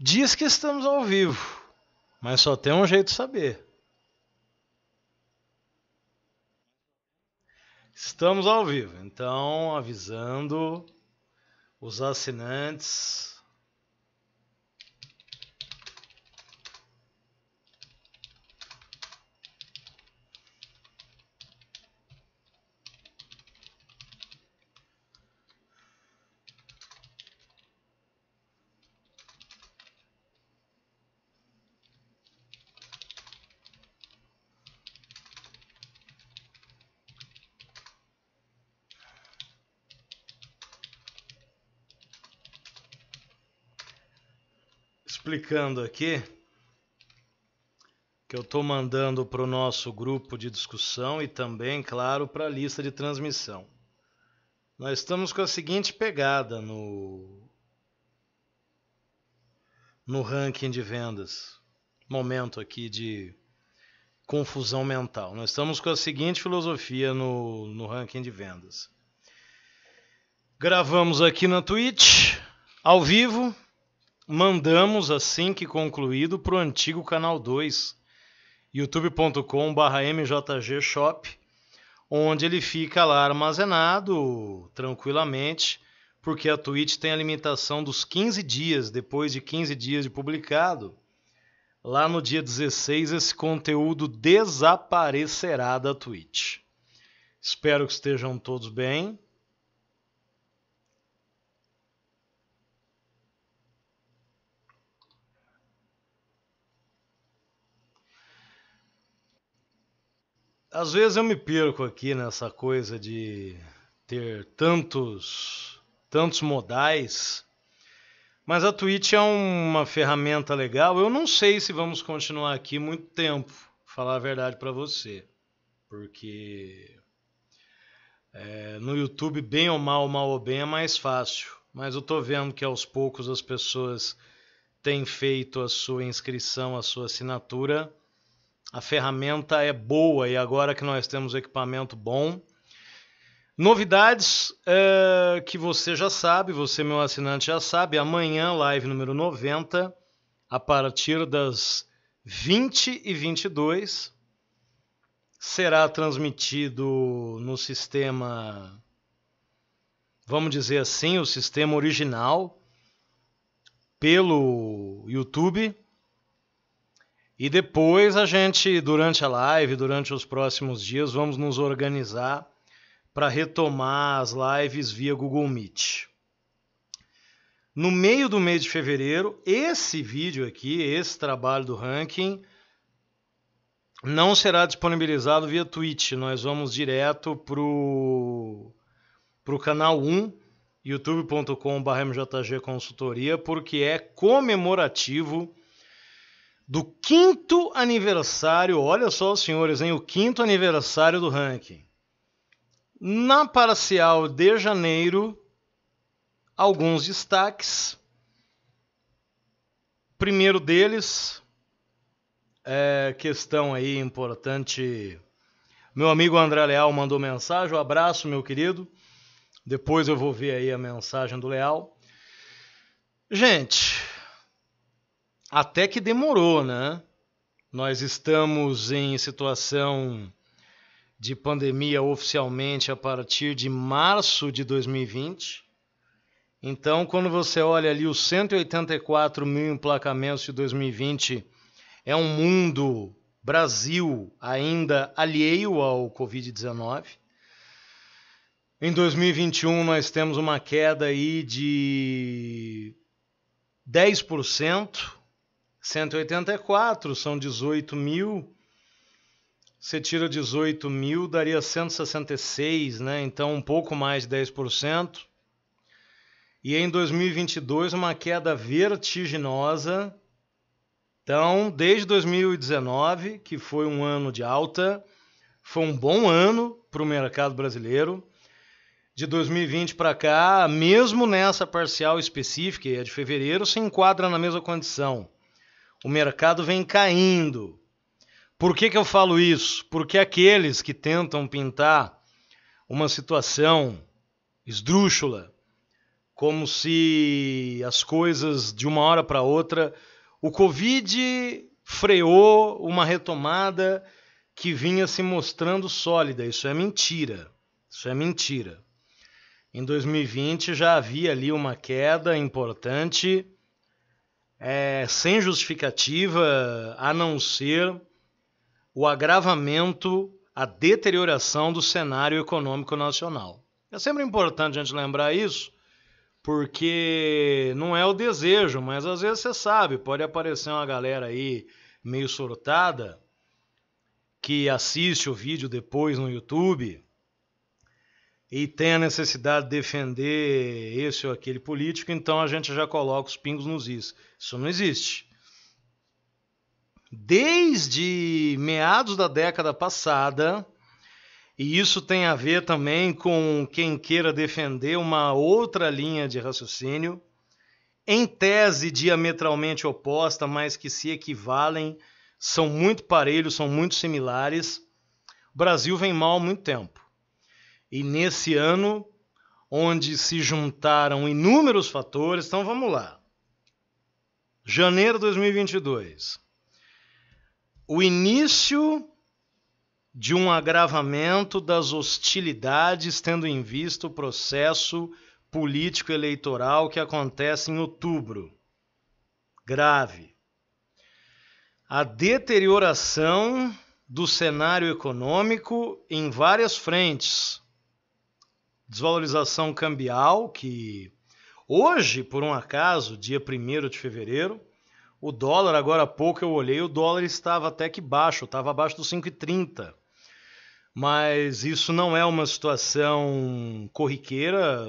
Diz que estamos ao vivo, mas só tem um jeito de saber. Estamos ao vivo, então avisando os assinantes explicando aqui que eu estou mandando para o nosso grupo de discussão e também, claro, para a lista de transmissão. Nós estamos com a seguinte pegada no, no ranking de vendas. Momento aqui de confusão mental. Nós estamos com a seguinte filosofia no, no ranking de vendas. Gravamos aqui na Twitch, ao vivo, mandamos assim que concluído para o antigo canal 2, youtube.com/mjgshop, onde ele fica lá armazenado tranquilamente, porque a Twitch tem a limitação dos 15 dias, depois de 15 dias de publicado. Lá no dia 16 esse conteúdo desaparecerá da Twitch. Espero que estejam todos bem. Às vezes eu me perco aqui nessa coisa de ter tantos tantos modais, mas a Twitch é uma ferramenta legal. Eu não sei se vamos continuar aqui muito tempo, falar a verdade para você, porque é, no YouTube bem ou mal, mal ou bem é mais fácil. Mas eu tô vendo que aos poucos as pessoas têm feito a sua inscrição, a sua assinatura a ferramenta é boa e agora que nós temos equipamento bom. Novidades é, que você já sabe, você, meu assinante, já sabe. Amanhã, live número 90, a partir das 20 e 22, será transmitido no sistema, vamos dizer assim, o sistema original, pelo YouTube e depois a gente, durante a live, durante os próximos dias, vamos nos organizar para retomar as lives via Google Meet. No meio do mês de fevereiro, esse vídeo aqui, esse trabalho do ranking, não será disponibilizado via Twitch. Nós vamos direto para o canal 1, youtube.com.br MJG Consultoria, porque é comemorativo do quinto aniversário, olha só, senhores, hein, o quinto aniversário do ranking. Na parcial de janeiro, alguns destaques. Primeiro deles, é, questão aí importante. Meu amigo André Leal mandou mensagem, um abraço, meu querido. Depois eu vou ver aí a mensagem do Leal. Gente, até que demorou, né? Nós estamos em situação de pandemia oficialmente a partir de março de 2020. Então, quando você olha ali os 184 mil emplacamentos de 2020, é um mundo, Brasil, ainda alheio ao Covid-19. Em 2021, nós temos uma queda aí de 10%. 184 são 18 mil. Você tira 18 mil, daria 166, né? Então um pouco mais de 10%. E em 2022, uma queda vertiginosa. Então, desde 2019, que foi um ano de alta, foi um bom ano para o mercado brasileiro. De 2020 para cá, mesmo nessa parcial específica, é de fevereiro, se enquadra na mesma condição o mercado vem caindo. Por que, que eu falo isso? Porque aqueles que tentam pintar uma situação esdrúxula, como se as coisas de uma hora para outra. O Covid freou uma retomada que vinha se mostrando sólida. Isso é mentira. Isso é mentira. Em 2020 já havia ali uma queda importante é, sem justificativa a não ser o agravamento, a deterioração do cenário econômico nacional. É sempre importante a gente lembrar isso, porque não é o desejo, mas às vezes você sabe, pode aparecer uma galera aí meio surtada que assiste o vídeo depois no YouTube e tem a necessidade de defender esse ou aquele político, então a gente já coloca os pingos nos is. Isso não existe. Desde meados da década passada, e isso tem a ver também com quem queira defender uma outra linha de raciocínio, em tese diametralmente oposta, mas que se equivalem, são muito parelhos, são muito similares. O Brasil vem mal há muito tempo. E nesse ano, onde se juntaram inúmeros fatores, então vamos lá. Janeiro de 2022. O início de um agravamento das hostilidades, tendo em vista o processo político-eleitoral que acontece em outubro. Grave. A deterioração do cenário econômico em várias frentes, desvalorização cambial, que hoje, por um acaso, dia 1 de fevereiro, o dólar, agora há pouco eu olhei, o dólar estava até que baixo, estava abaixo dos 5,30. Mas isso não é uma situação corriqueira,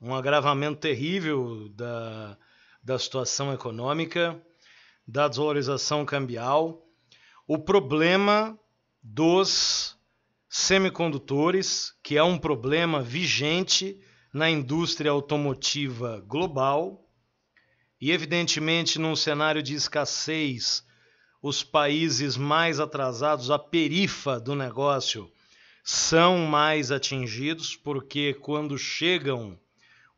um agravamento terrível da, da situação econômica, da desvalorização cambial. O problema dos semicondutores, que é um problema vigente na indústria automotiva global. E, evidentemente, num cenário de escassez, os países mais atrasados, a perifa do negócio, são mais atingidos, porque quando chegam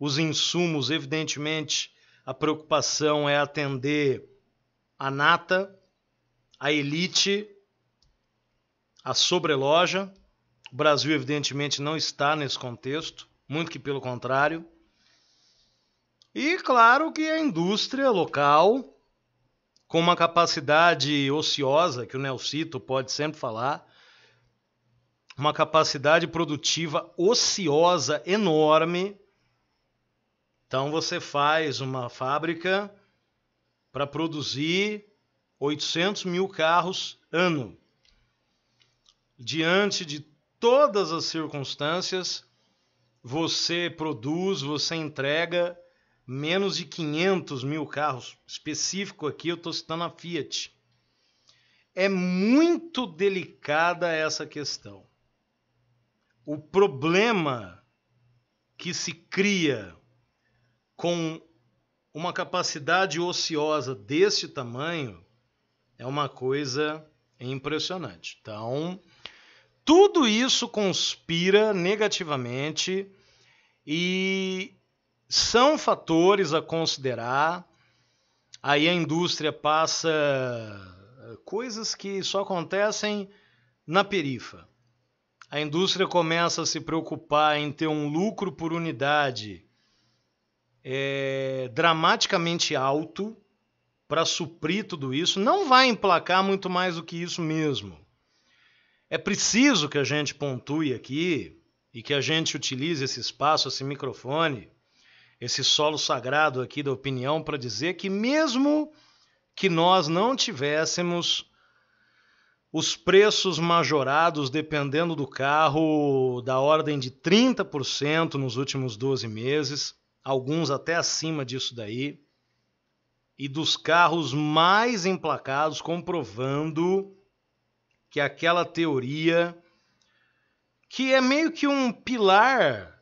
os insumos, evidentemente, a preocupação é atender a nata, a elite a sobreloja. O Brasil, evidentemente, não está nesse contexto, muito que pelo contrário. E claro que a indústria local, com uma capacidade ociosa, que o Nelcito pode sempre falar, uma capacidade produtiva ociosa enorme. Então você faz uma fábrica para produzir 800 mil carros ano diante de todas as circunstâncias, você produz, você entrega menos de 500 mil carros. Específico aqui, eu estou citando a Fiat. É muito delicada essa questão. O problema que se cria com uma capacidade ociosa desse tamanho é uma coisa impressionante. Então, tudo isso conspira negativamente e são fatores a considerar. Aí a indústria passa eh, coisas que só acontecem na perifa. A indústria começa a se preocupar em ter um lucro por unidade é, dramaticamente alto para suprir tudo isso. Não vai emplacar muito mais do que isso mesmo. É preciso que a gente pontue aqui e que a gente utilize esse espaço, esse microfone, esse solo sagrado aqui da opinião para dizer que, mesmo que nós não tivéssemos os preços majorados, dependendo do carro, da ordem de 30% nos últimos 12 meses, alguns até acima disso daí, e dos carros mais emplacados, comprovando que é aquela teoria que é meio que um pilar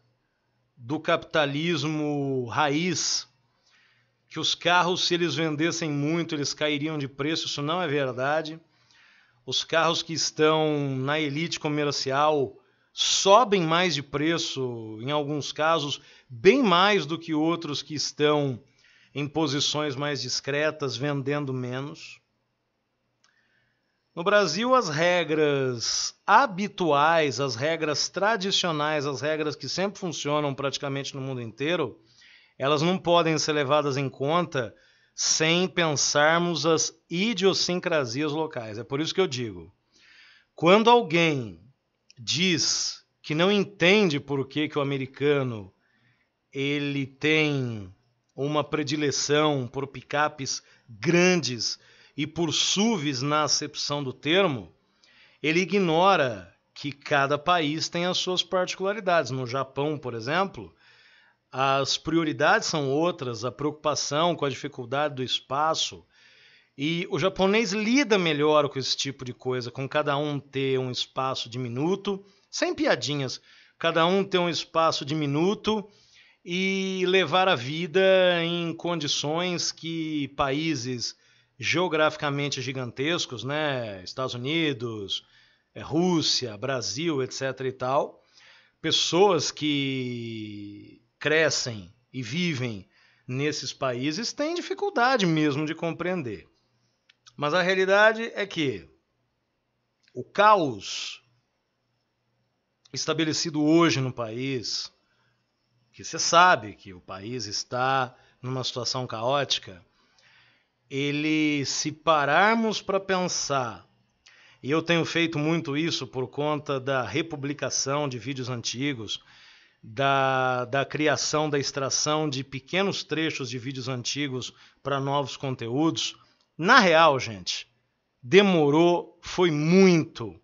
do capitalismo raiz, que os carros, se eles vendessem muito, eles cairiam de preço, isso não é verdade. Os carros que estão na elite comercial sobem mais de preço, em alguns casos, bem mais do que outros que estão em posições mais discretas, vendendo menos. No Brasil, as regras habituais, as regras tradicionais, as regras que sempre funcionam praticamente no mundo inteiro, elas não podem ser levadas em conta sem pensarmos as idiosincrasias locais. É por isso que eu digo: quando alguém diz que não entende por que, que o americano ele tem uma predileção por picapes grandes e por SUVs na acepção do termo, ele ignora que cada país tem as suas particularidades. No Japão, por exemplo, as prioridades são outras, a preocupação com a dificuldade do espaço. E o japonês lida melhor com esse tipo de coisa, com cada um ter um espaço diminuto, sem piadinhas, cada um ter um espaço diminuto e levar a vida em condições que países geograficamente gigantescos, né? Estados Unidos, é, Rússia, Brasil, etc. e tal. Pessoas que crescem e vivem nesses países têm dificuldade mesmo de compreender. Mas a realidade é que o caos estabelecido hoje no país, que você sabe que o país está numa situação caótica, ele, se pararmos para pensar, e eu tenho feito muito isso por conta da republicação de vídeos antigos, da, da criação, da extração de pequenos trechos de vídeos antigos para novos conteúdos. Na real, gente, demorou, foi muito.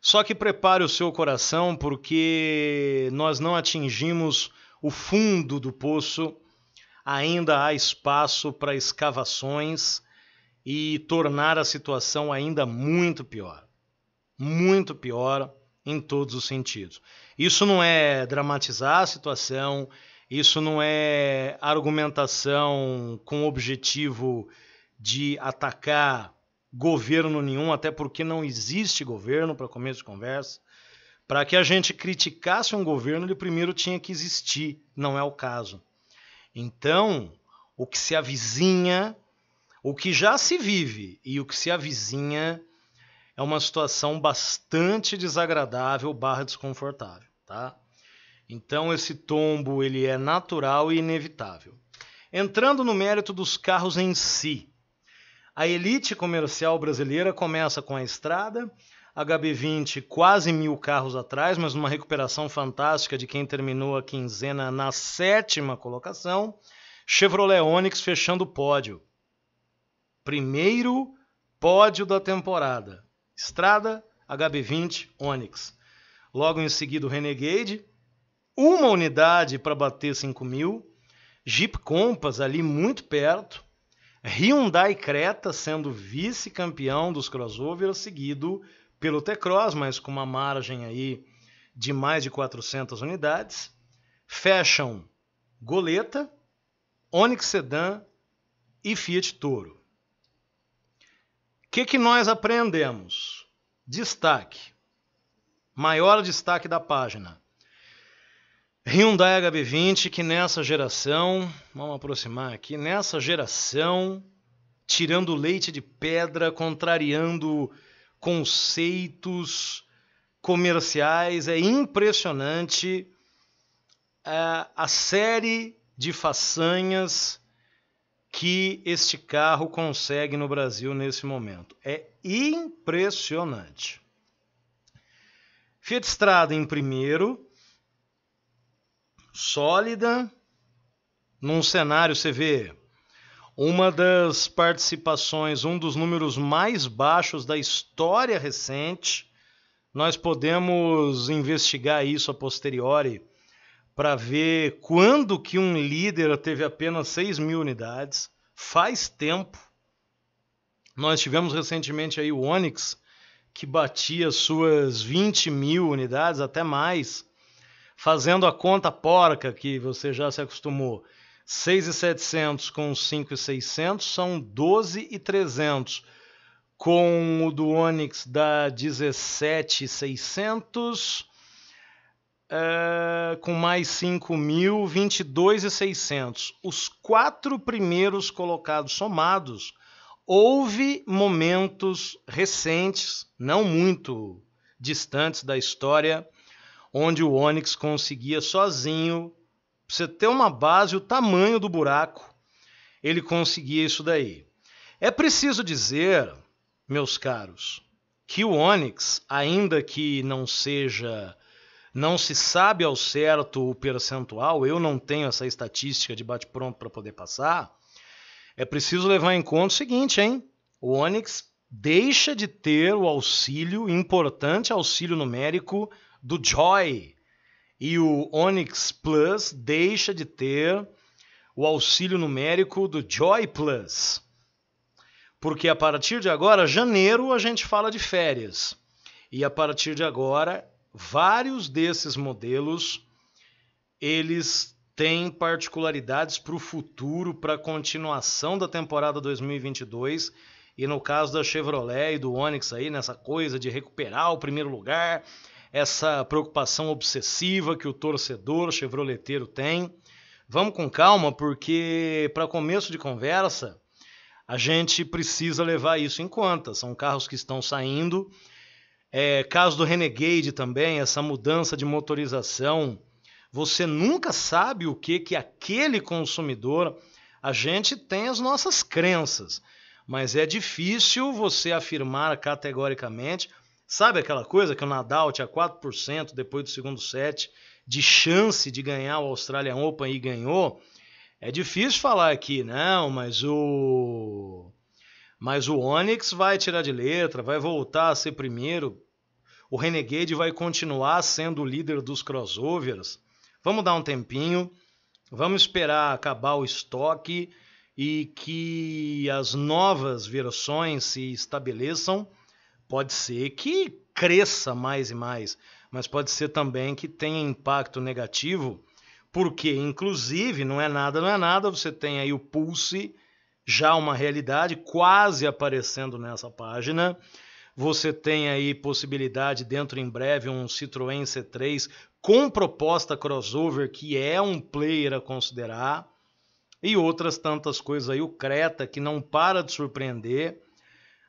Só que prepare o seu coração, porque nós não atingimos o fundo do poço ainda há espaço para escavações e tornar a situação ainda muito pior. Muito pior em todos os sentidos. Isso não é dramatizar a situação, isso não é argumentação com o objetivo de atacar governo nenhum, até porque não existe governo para começo de conversa. Para que a gente criticasse um governo, ele primeiro tinha que existir, não é o caso. Então, o que se avizinha, o que já se vive e o que se avizinha é uma situação bastante desagradável barra desconfortável, tá? Então esse tombo ele é natural e inevitável. Entrando no mérito dos carros em si, a elite comercial brasileira começa com a estrada, HB20 quase mil carros atrás, mas uma recuperação fantástica de quem terminou a quinzena na sétima colocação. Chevrolet Onix fechando o pódio. Primeiro pódio da temporada. Estrada, HB20, Onix. Logo em seguida o Renegade, uma unidade para bater 5 mil. Jeep Compass ali muito perto. Hyundai Creta sendo vice-campeão dos crossovers, seguido pelo T-Cross, mas com uma margem aí de mais de 400 unidades. Fecham Goleta, Onix Sedan e Fiat Toro. O que, que nós aprendemos? Destaque. Maior destaque da página. Hyundai HB20, que nessa geração, vamos aproximar aqui, nessa geração, tirando leite de pedra, contrariando conceitos comerciais. É impressionante é, a série de façanhas que este carro consegue no Brasil nesse momento. É impressionante. Fiat Strada em primeiro, sólida. Num cenário, você vê uma das participações, um dos números mais baixos da história recente. Nós podemos investigar isso a posteriori para ver quando que um líder teve apenas 6 mil unidades. Faz tempo. Nós tivemos recentemente aí o Onyx, que batia suas 20 mil unidades, até mais, fazendo a conta porca que você já se acostumou. 6,700 com 5,600 são 12,300. Com o do Onix dá 17,600. Uh, eh, com mais 5 mil, 22,600. Os quatro primeiros colocados somados, houve momentos recentes, não muito distantes da história, onde o Onix conseguia sozinho Pra você ter uma base, o tamanho do buraco, ele conseguia isso daí. É preciso dizer, meus caros, que o Onyx, ainda que não seja, não se sabe ao certo o percentual, eu não tenho essa estatística de bate-pronto para poder passar, é preciso levar em conta o seguinte, hein? O Onyx deixa de ter o auxílio, importante auxílio numérico, do Joy, e o Onyx Plus deixa de ter o auxílio numérico do Joy Plus. Porque a partir de agora, janeiro, a gente fala de férias. E a partir de agora, vários desses modelos eles têm particularidades para o futuro, para a continuação da temporada 2022. E no caso da Chevrolet e do Onix aí, nessa coisa de recuperar o primeiro lugar, essa preocupação obsessiva que o torcedor chevroleteiro tem. Vamos com calma, porque para começo de conversa, a gente precisa levar isso em conta. São carros que estão saindo. É, caso do Renegade também, essa mudança de motorização. Você nunca sabe o que, que aquele consumidor. A gente tem as nossas crenças, mas é difícil você afirmar categoricamente Sabe aquela coisa que o Nadal tinha 4% depois do segundo set de chance de ganhar o Australian Open e ganhou? É difícil falar aqui, não, mas o mas o Onyx vai tirar de letra, vai voltar a ser primeiro. O Renegade vai continuar sendo o líder dos crossovers. Vamos dar um tempinho, vamos esperar acabar o estoque e que as novas versões se estabeleçam pode ser que cresça mais e mais, mas pode ser também que tenha impacto negativo, porque, inclusive, não é nada, não é nada, você tem aí o Pulse, já uma realidade, quase aparecendo nessa página. Você tem aí possibilidade, dentro em breve, um Citroën C3 com proposta crossover, que é um player a considerar, e outras tantas coisas aí. O Creta, que não para de surpreender.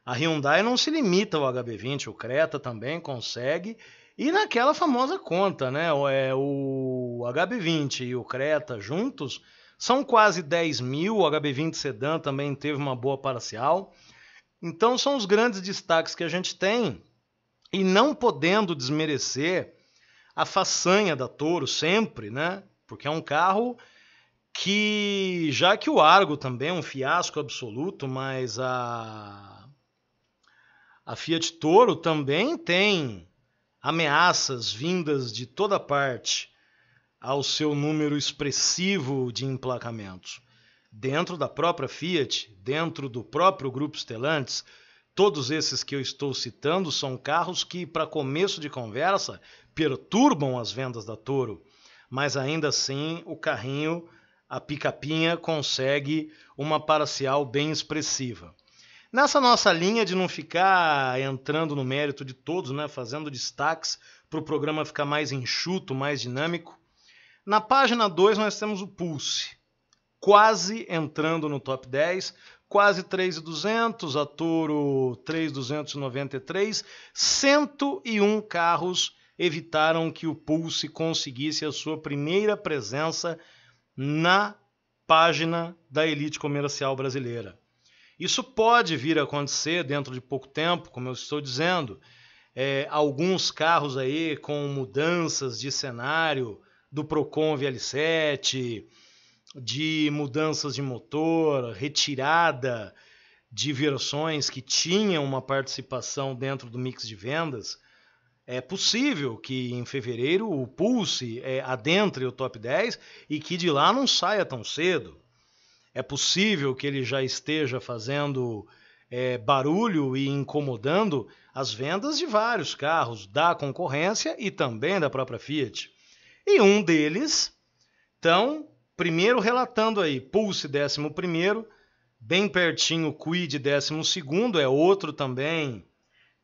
A Hyundai não se limita ao HB20, o Creta também consegue. E naquela famosa conta, né? O é, HB20 e o Creta juntos são quase 10 mil. O HB20 Sedan também teve uma boa parcial. Então são os grandes destaques que a gente tem. E não podendo desmerecer a façanha da Toro sempre, né? Porque é um carro que, já que o Argo também é um fiasco absoluto, mas a a Fiat Toro também tem ameaças vindas de toda parte ao seu número expressivo de emplacamentos. Dentro da própria Fiat, dentro do próprio grupo Stellantis, todos esses que eu estou citando são carros que, para começo de conversa, perturbam as vendas da Toro. Mas ainda assim, o carrinho, a picapinha, consegue uma parcial bem expressiva. Nessa nossa linha de não ficar entrando no mérito de todos, né, fazendo destaques para o programa ficar mais enxuto, mais dinâmico, na página 2 nós temos o Pulse, quase entrando no top 10, quase 3,200, a Toro 3,293, 101 carros evitaram que o Pulse conseguisse a sua primeira presença na página da elite comercial brasileira. Isso pode vir a acontecer dentro de pouco tempo, como eu estou dizendo. É, alguns carros aí com mudanças de cenário do Procon VL7, de mudanças de motor, retirada de versões que tinham uma participação dentro do mix de vendas, é possível que em fevereiro o Pulse é, adentre o top 10 e que de lá não saia tão cedo. É possível que ele já esteja fazendo é, barulho e incomodando as vendas de vários carros da concorrência e também da própria Fiat. E um deles, então, primeiro relatando aí, Pulse 11, bem pertinho, Quid 12, é outro também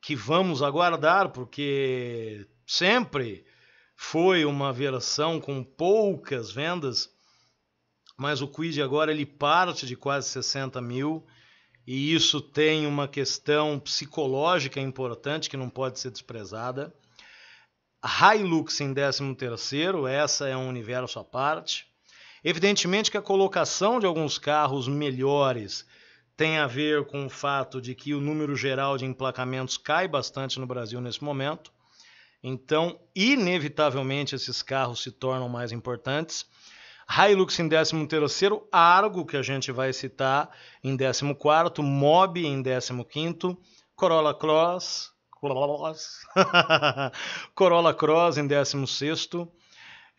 que vamos aguardar, porque sempre foi uma versão com poucas vendas mas o Quid agora ele parte de quase 60 mil e isso tem uma questão psicológica importante que não pode ser desprezada. Hilux em 13º, essa é um universo à parte. Evidentemente que a colocação de alguns carros melhores tem a ver com o fato de que o número geral de emplacamentos cai bastante no Brasil nesse momento. Então, inevitavelmente, esses carros se tornam mais importantes. Hilux em 13 terceiro, Argo, que a gente vai citar, em 14 quarto, Mob em 15 quinto, Corolla Cross, Cross Corolla Cross em 16º,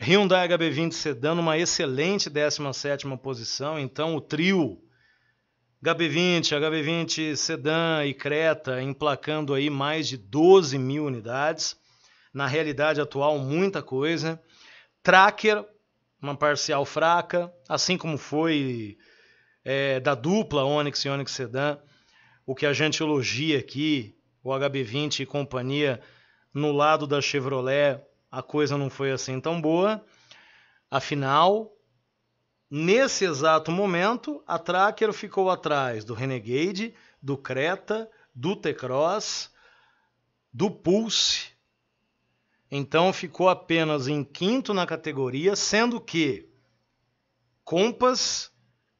Hyundai HB20 Sedan, uma excelente 17ª posição, então o trio HB20, HB20 Sedan e Creta emplacando aí mais de 12 mil unidades, na realidade atual muita coisa, Tracker uma parcial fraca, assim como foi é, da dupla Onix e Onix Sedan, o que a gente elogia aqui, o HB20 e companhia, no lado da Chevrolet, a coisa não foi assim tão boa. Afinal, nesse exato momento, a Tracker ficou atrás do Renegade, do Creta, do T-Cross, do Pulse, então ficou apenas em quinto na categoria, sendo que Compass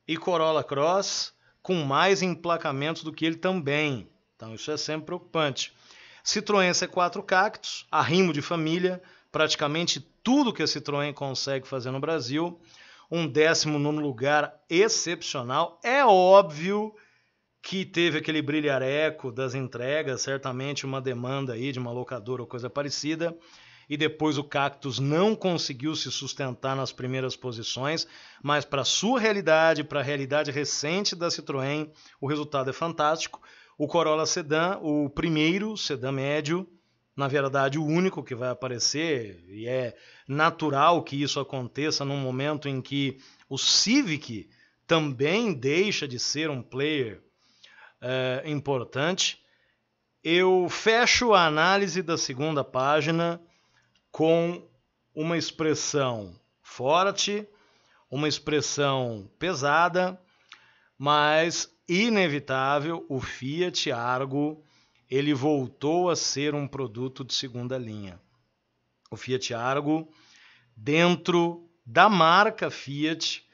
e Corolla Cross com mais emplacamentos do que ele também. Então isso é sempre preocupante. Citroën C4 Cactus, arrimo de família, praticamente tudo que a Citroën consegue fazer no Brasil. Um décimo nono lugar excepcional. É óbvio que teve aquele brilhareco das entregas, certamente uma demanda aí de uma locadora ou coisa parecida. E depois o Cactus não conseguiu se sustentar nas primeiras posições, mas para sua realidade, para a realidade recente da Citroën, o resultado é fantástico. O Corolla Sedan, o primeiro sedã médio, na verdade, o único que vai aparecer, e é natural que isso aconteça num momento em que o Civic também deixa de ser um player é, importante. Eu fecho a análise da segunda página com uma expressão forte, uma expressão pesada, mas inevitável, o Fiat Argo ele voltou a ser um produto de segunda linha. O Fiat Argo, dentro da marca Fiat,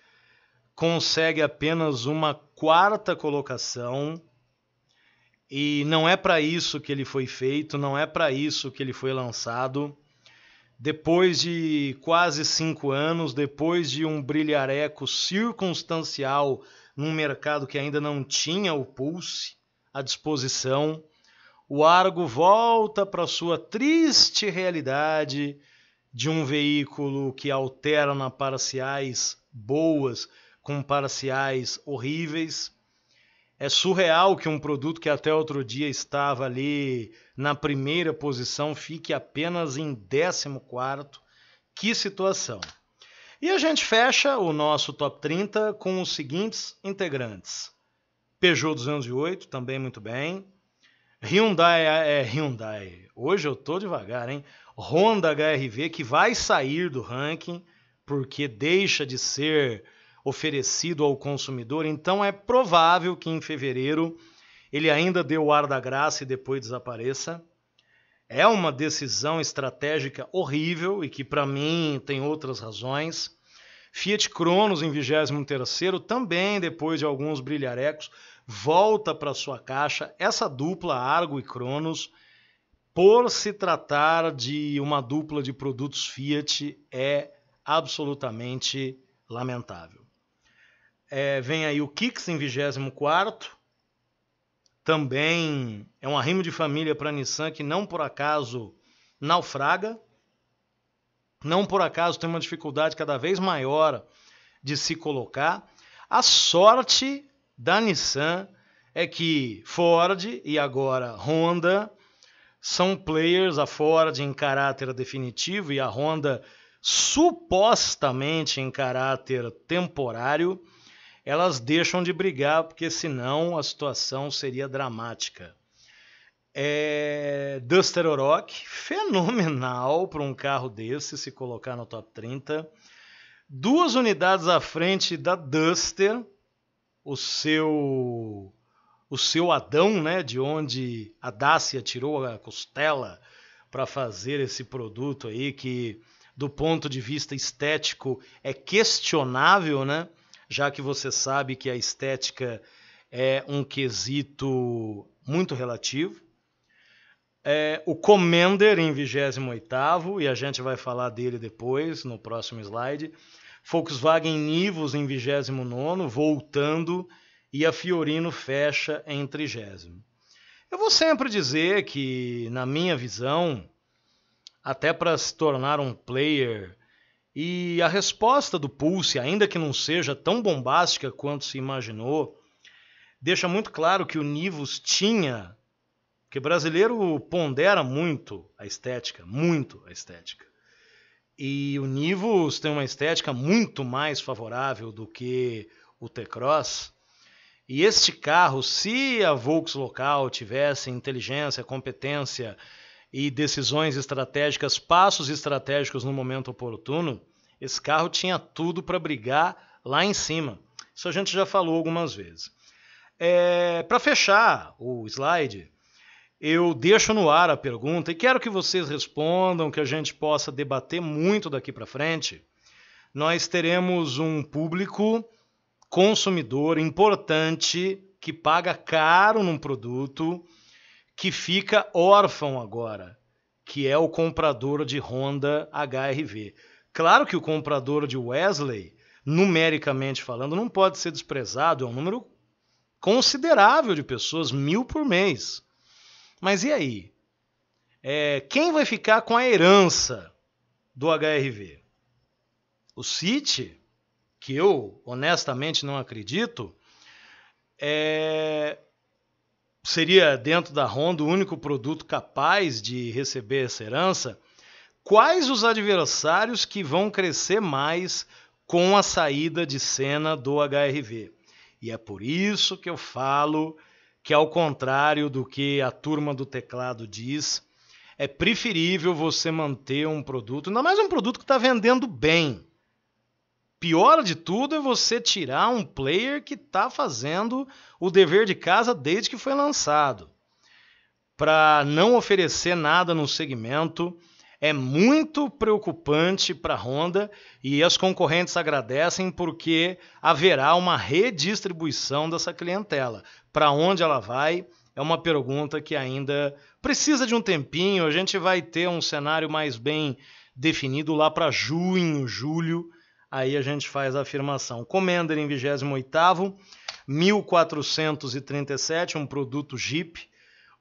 consegue apenas uma quarta colocação e não é para isso que ele foi feito, não é para isso que ele foi lançado. Depois de quase cinco anos, depois de um brilhareco circunstancial num mercado que ainda não tinha o Pulse à disposição, o Argo volta para sua triste realidade de um veículo que alterna parciais boas com parciais horríveis é surreal que um produto que até outro dia estava ali na primeira posição fique apenas em 14. Que situação! E a gente fecha o nosso top 30 com os seguintes integrantes: Peugeot 208, também muito bem. Hyundai é Hyundai. Hoje eu tô devagar, hein? Honda HRV que vai sair do ranking porque deixa de ser oferecido ao consumidor, então é provável que em fevereiro ele ainda dê o ar da graça e depois desapareça. É uma decisão estratégica horrível e que, para mim, tem outras razões. Fiat Cronos, em 23, também depois de alguns brilharecos, volta para sua caixa. Essa dupla, Argo e Cronos, por se tratar de uma dupla de produtos Fiat, é absolutamente lamentável. É, vem aí o Kicks em 24. Também é um arrimo de família para a Nissan que não por acaso naufraga. Não por acaso tem uma dificuldade cada vez maior de se colocar. A sorte da Nissan é que Ford e agora Honda são players, a Ford em caráter definitivo e a Honda supostamente em caráter temporário elas deixam de brigar, porque senão a situação seria dramática. É, Duster Orock, fenomenal para um carro desse se colocar no top 30. Duas unidades à frente da Duster, o seu o seu Adão, né, de onde a Dacia tirou a costela para fazer esse produto aí que do ponto de vista estético é questionável, né? já que você sabe que a estética é um quesito muito relativo. É, o Commander em 28 e a gente vai falar dele depois, no próximo slide. Volkswagen Nivus em 29 voltando, e a Fiorino fecha em 30 Eu vou sempre dizer que, na minha visão, até para se tornar um player e a resposta do Pulse, ainda que não seja tão bombástica quanto se imaginou, deixa muito claro que o Nivus tinha, que brasileiro pondera muito a estética, muito a estética. E o Nivus tem uma estética muito mais favorável do que o T-Cross. E este carro, se a Volkswagen Local tivesse inteligência, competência e decisões estratégicas, passos estratégicos no momento oportuno, esse carro tinha tudo para brigar lá em cima. Isso a gente já falou algumas vezes. É, para fechar o slide, eu deixo no ar a pergunta e quero que vocês respondam, que a gente possa debater muito daqui para frente. Nós teremos um público consumidor importante que paga caro num produto que fica órfão agora, que é o comprador de Honda HRV. Claro que o comprador de Wesley, numericamente falando, não pode ser desprezado, é um número considerável de pessoas, mil por mês. Mas e aí? É, quem vai ficar com a herança do HRV? O City, que eu honestamente não acredito, é, seria dentro da Honda o único produto capaz de receber essa herança, quais os adversários que vão crescer mais com a saída de cena do HRV? E é por isso que eu falo que, ao contrário do que a turma do teclado diz, é preferível você manter um produto, ainda mais um produto que está vendendo bem. Pior de tudo é você tirar um player que está fazendo o dever de casa desde que foi lançado. Para não oferecer nada no segmento, é muito preocupante para a Honda e as concorrentes agradecem porque haverá uma redistribuição dessa clientela. Para onde ela vai é uma pergunta que ainda precisa de um tempinho. A gente vai ter um cenário mais bem definido lá para junho, julho aí a gente faz a afirmação. Commander em 28 1437, um produto Jeep,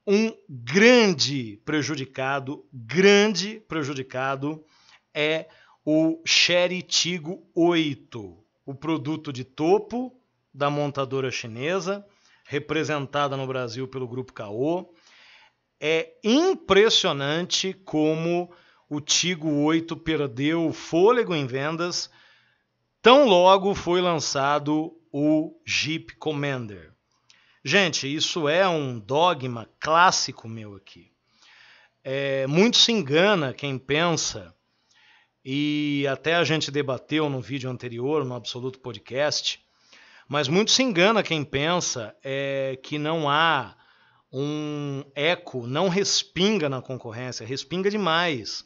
um grande prejudicado, grande prejudicado é o Sherry Tigo 8, o produto de topo da montadora chinesa, representada no Brasil pelo grupo Caô. É impressionante como o Tigo 8 perdeu fôlego em vendas Tão logo foi lançado o Jeep Commander. Gente, isso é um dogma clássico meu aqui. É, muito se engana quem pensa, e até a gente debateu no vídeo anterior, no Absoluto Podcast, mas muito se engana quem pensa é, que não há um eco, não respinga na concorrência, respinga demais.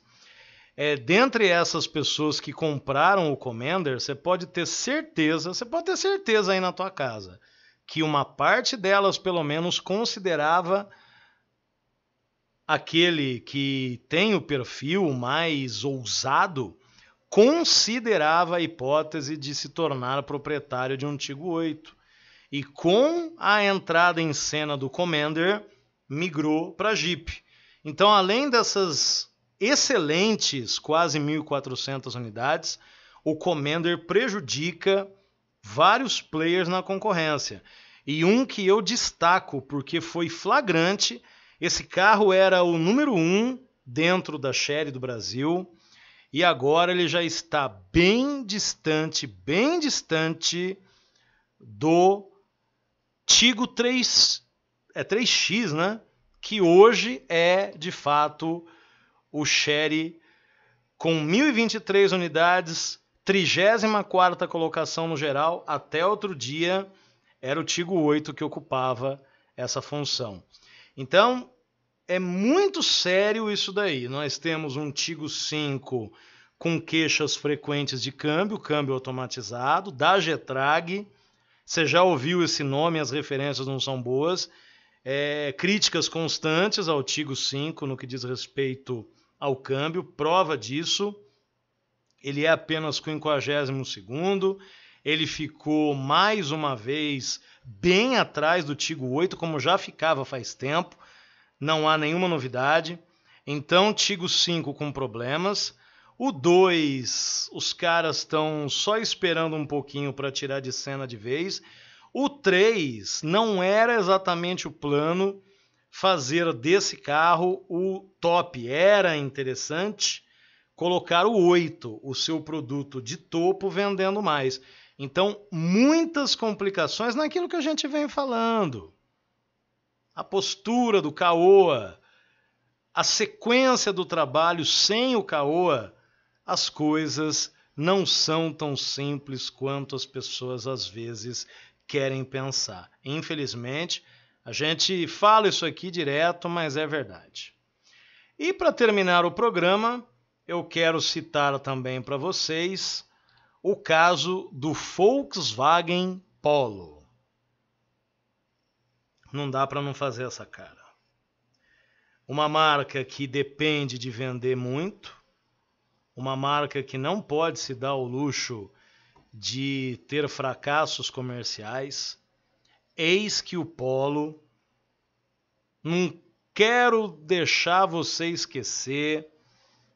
É, dentre essas pessoas que compraram o Commander, você pode ter certeza, você pode ter certeza aí na tua casa, que uma parte delas, pelo menos, considerava aquele que tem o perfil mais ousado, considerava a hipótese de se tornar proprietário de um Antigo 8. E com a entrada em cena do Commander, migrou para Jeep. Então, além dessas excelentes, quase 1.400 unidades, o Commander prejudica vários players na concorrência. E um que eu destaco porque foi flagrante, esse carro era o número um dentro da Sherry do Brasil e agora ele já está bem distante, bem distante do Tigo 3 é 3X, né? Que hoje é de fato o Sherry com 1023 unidades, 34 colocação no geral, até outro dia era o Tigo 8 que ocupava essa função. Então, é muito sério isso daí. Nós temos um Tigo 5 com queixas frequentes de câmbio, câmbio automatizado, da Getrag. Você já ouviu esse nome, as referências não são boas. É, críticas constantes ao Tigo 5 no que diz respeito ao câmbio, prova disso. Ele é apenas 52 segundo ele ficou mais uma vez bem atrás do Tigo 8, como já ficava faz tempo. Não há nenhuma novidade. Então, Tigo 5 com problemas. O 2, os caras estão só esperando um pouquinho para tirar de cena de vez. O 3 não era exatamente o plano fazer desse carro o top. Era interessante colocar o 8, o seu produto de topo, vendendo mais. Então, muitas complicações naquilo que a gente vem falando. A postura do Caoa, a sequência do trabalho sem o Caoa, as coisas não são tão simples quanto as pessoas às vezes querem pensar. Infelizmente, a gente fala isso aqui direto, mas é verdade. E para terminar o programa, eu quero citar também para vocês o caso do Volkswagen Polo. Não dá para não fazer essa cara. Uma marca que depende de vender muito, uma marca que não pode se dar o luxo de ter fracassos comerciais, Eis que o Polo, não quero deixar você esquecer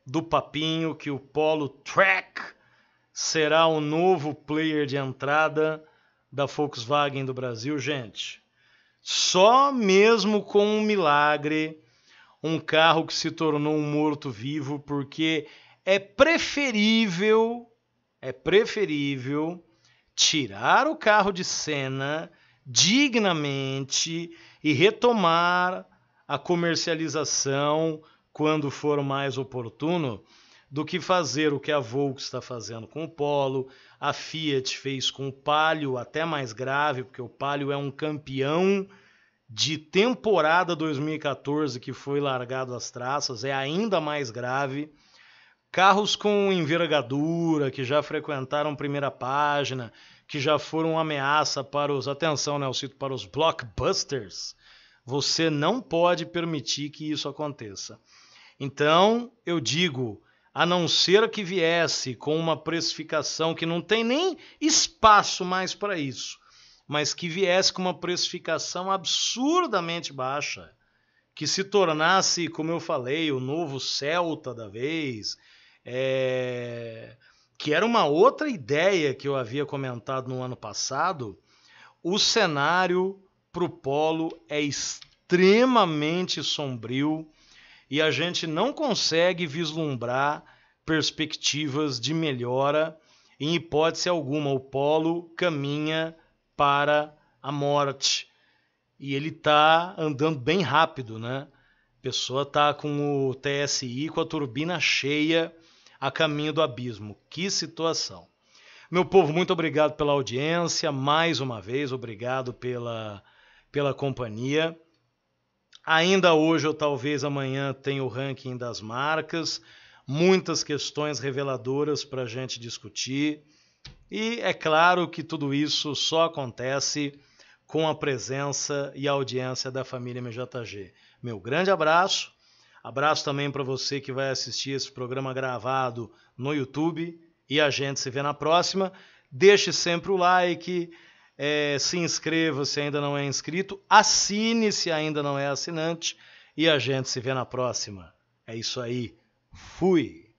do papinho que o Polo Track será o novo player de entrada da Volkswagen do Brasil, gente. Só mesmo com um milagre, um carro que se tornou um morto-vivo, porque é preferível, é preferível tirar o carro de cena dignamente e retomar a comercialização quando for mais oportuno, do que fazer o que a Volkswagen está fazendo com o Polo, a Fiat fez com o Palio, até mais grave, porque o Palio é um campeão de temporada 2014 que foi largado às traças, é ainda mais grave. Carros com envergadura que já frequentaram primeira página, que já foram ameaça para os. Atenção, né? Eu cito para os blockbusters. Você não pode permitir que isso aconteça. Então, eu digo, a não ser que viesse com uma precificação que não tem nem espaço mais para isso, mas que viesse com uma precificação absurdamente baixa, que se tornasse, como eu falei, o novo Celta da vez, é, que era uma outra ideia que eu havia comentado no ano passado, o cenário para o polo é extremamente sombrio e a gente não consegue vislumbrar perspectivas de melhora em hipótese alguma. O polo caminha para a morte e ele está andando bem rápido, né? A pessoa está com o TSI com a turbina cheia a caminho do abismo. Que situação! Meu povo, muito obrigado pela audiência, mais uma vez, obrigado pela, pela companhia. Ainda hoje ou talvez amanhã tem o ranking das marcas, muitas questões reveladoras para a gente discutir. E é claro que tudo isso só acontece com a presença e a audiência da família MJG. Meu grande abraço Abraço também para você que vai assistir esse programa gravado no YouTube e a gente se vê na próxima. Deixe sempre o like, é, se inscreva se ainda não é inscrito, assine se ainda não é assinante e a gente se vê na próxima. É isso aí. Fui!